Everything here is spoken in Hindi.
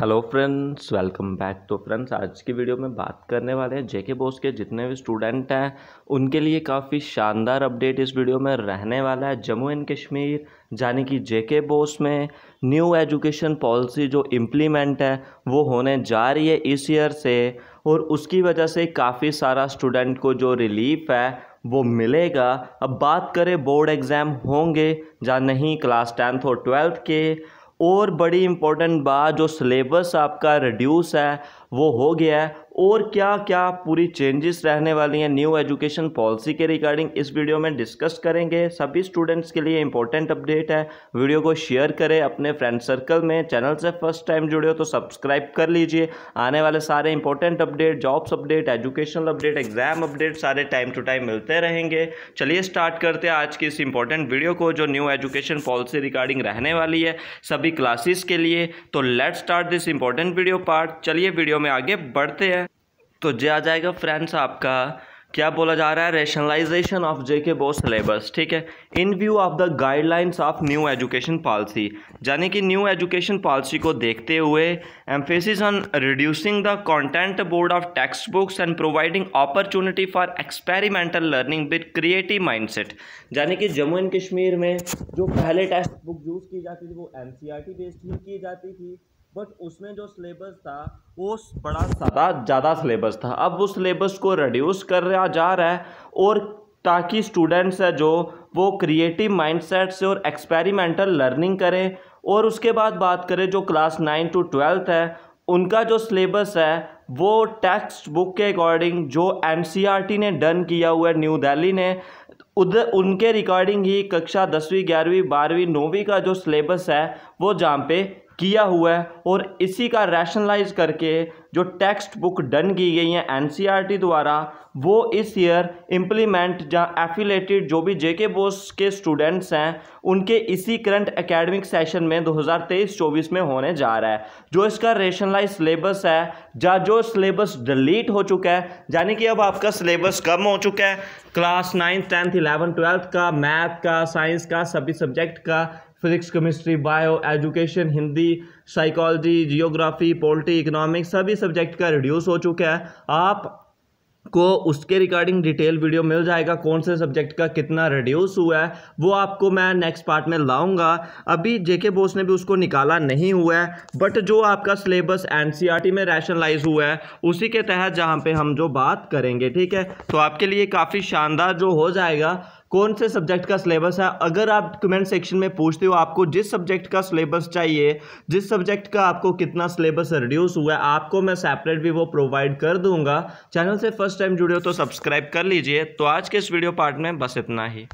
हेलो फ्रेंड्स वेलकम बैक तो फ्रेंड्स आज की वीडियो में बात करने वाले हैं जेके बोस के जितने भी स्टूडेंट हैं उनके लिए काफ़ी शानदार अपडेट इस वीडियो में रहने वाला है जम्मू एंड कश्मीर यानी कि जेके बोस में न्यू एजुकेशन पॉलिसी जो इम्प्लीमेंट है वो होने जा रही है इस ईयर से और उसकी वजह से काफ़ी सारा स्टूडेंट को जो रिलीफ है वो मिलेगा अब बात करें बोर्ड एग्ज़ाम होंगे या नहीं क्लास टेंथ और ट्वेल्थ के और बड़ी इंपॉर्टेंट बात जो सिलेबस आपका रिड्यूस है वो हो गया है और क्या क्या पूरी चेंजेस रहने वाली हैं न्यू एजुकेशन पॉलिसी के रिगार्डिंग इस वीडियो में डिस्कस करेंगे सभी स्टूडेंट्स के लिए इंपॉर्टेंट अपडेट है वीडियो को शेयर करें अपने फ्रेंड सर्कल में चैनल से फर्स्ट टाइम जुड़े हो तो सब्सक्राइब कर लीजिए आने वाले सारे important update jobs update educational update exam update सारे टाइम टू टाइम मिलते रहेंगे चलिए स्टार्ट करते हैं आज की इस इंपॉर्टेंट वीडियो को जो न्यू एजुकेशन पॉलिसी रिगार्डिंग रहने वाली है सभी क्लासेस के लिए तो let start this important video part चलिए वीडियो में आगे बढ़ते हैं तो जे आ जाएगा फ्रेंड्स आपका क्या बोला जा रहा है रेशनलाइजेशन ऑफ जे के बोस सिलेबस ठीक है in view of the guidelines of new education policy यानी कि न्यू एजुकेशन पॉलिसी को देखते हुए emphasis on reducing the content board of text books and providing opportunity for experimental learning with creative set यानी कि जम्मू एंड कश्मीर में जो पहले टेक्स्ट बुक यूज़ की जाती थी वो एन बेस्ड e ही की जाती थी बट उसमें जो सिलेबस था वो बड़ा सारा ज़्यादा सिलेबस था अब उस सिलेबस को रिड्यूस कर रहा जा रहा है और ताकि स्टूडेंट्स है जो वो क्रिएटिव माइंडसेट से और एक्सपेरिमेंटल लर्निंग करें और उसके बाद बात करें जो क्लास नाइन टू ट्वेल्थ है उनका जो सिलेबस है वो टेक्स्ट बुक के अकॉर्डिंग जो एन e ने डन किया हुआ है न्यू दिल्ली ने उधर उनके रिकॉर्डिंग ही कक्षा दसवीं ग्यारहवीं बारहवीं नौवीं का जो सिलेबस है वो जहाँ पे किया हुआ है और इसी का रैशनलाइज करके जो टेक्स्ट बुक डन की गई है एनसीईआरटी e द्वारा वो इस ईयर इम्प्लीमेंट जहाँ एफिलेटेड जो भी जेके बोस के स्टूडेंट्स हैं उनके इसी करंट एकेडमिक सेशन में 2023-24 में होने जा रहा है जो इसका रेशनलाइज सिलेबस है जहाँ जो सिलेबस डिलीट हो चुका है यानी कि अब आपका सिलेबस कम हो चुका है class ninth tenth eleven twelfth का मैथ का साइंस का सभी सब्जेक्ट का physics chemistry bio education Hindi psychology geography polity economics सभी सब्जेक्ट का रिड्यूस हो चुका है आप को उसके रिगार्डिंग डिटेल वीडियो मिल जाएगा कौन से सब्जेक्ट का कितना रिड्यूस हुआ है वो आपको मैं नेक्स्ट पार्ट में लाऊंगा अभी जेके बोस ने भी उसको निकाला नहीं हुआ है बट जो आपका सिलेबस एनसीईआरटी e में रैशनलाइज हुआ है उसी के तहत जहाँ पे हम जो बात करेंगे ठीक है तो आपके लिए काफ़ी शानदार जो हो जाएगा कौन से सब्जेक्ट का सिलेबस है अगर आप कमेंट सेक्शन में पूछते हो आपको जिस सब्जेक्ट का सिलेबस चाहिए जिस सब्जेक्ट का आपको कितना सिलेबस रिड्यूस हुआ है आपको मैं सेपरेट भी वो प्रोवाइड कर दूंगा चैनल से फर्स्ट टाइम जुड़े हो तो सब्सक्राइब कर लीजिए तो आज के इस वीडियो पार्ट में बस इतना ही